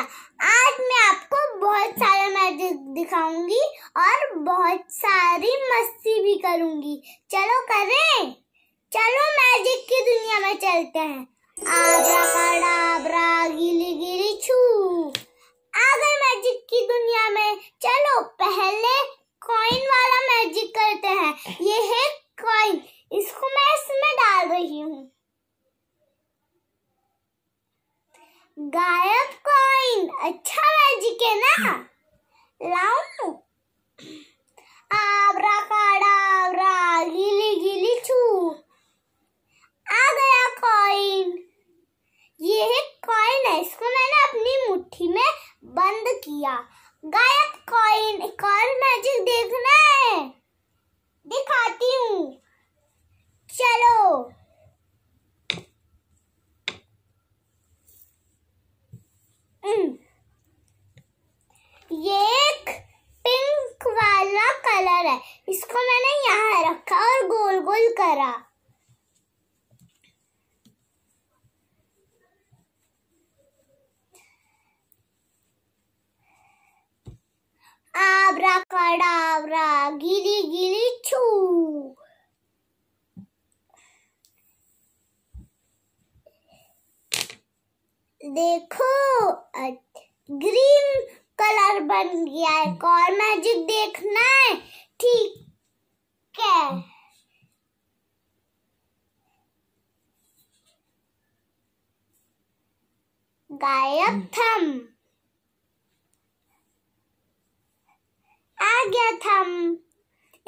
वाला आज मैं आपको बहुत सारा मैजिक दिखाऊंगी और बहुत सारी मस्ती भी करूंगी चलो करें चलो मैजिक की दुनिया में चलते हैं आबरा कड़ाबरा गिली गिली छू आ गए मैजिक की दुनिया में चलो पहले कॉइन वाला मैजिक करते हैं ये है कॉइन इसको मैं इसमें डाल रही हूँ गायब दिया गायब कॉइन कॉल मैजिक देखना है दिखाती हूँ चलो ये एक पिंक वाला कलर है इसको मैंने यहाँ रखा और गोल गोल करा अकड़ावरा गिली गिली छू देखो ग्रीन कलर बन गया है कौन मैजिक देखना है ठीक है गायक थम आ गया था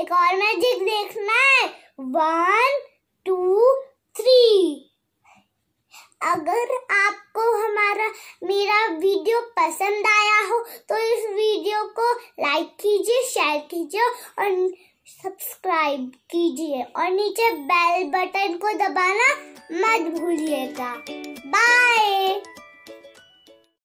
एक और मैजिक देखना है वन टू थ्री अगर आपको हमारा मेरा वीडियो पसंद आया हो तो इस वीडियो को लाइक कीजिए शेयर कीजिए और सब्सक्राइब कीजिए और नीचे बेल बटन को दबाना मत भूलिएगा बाय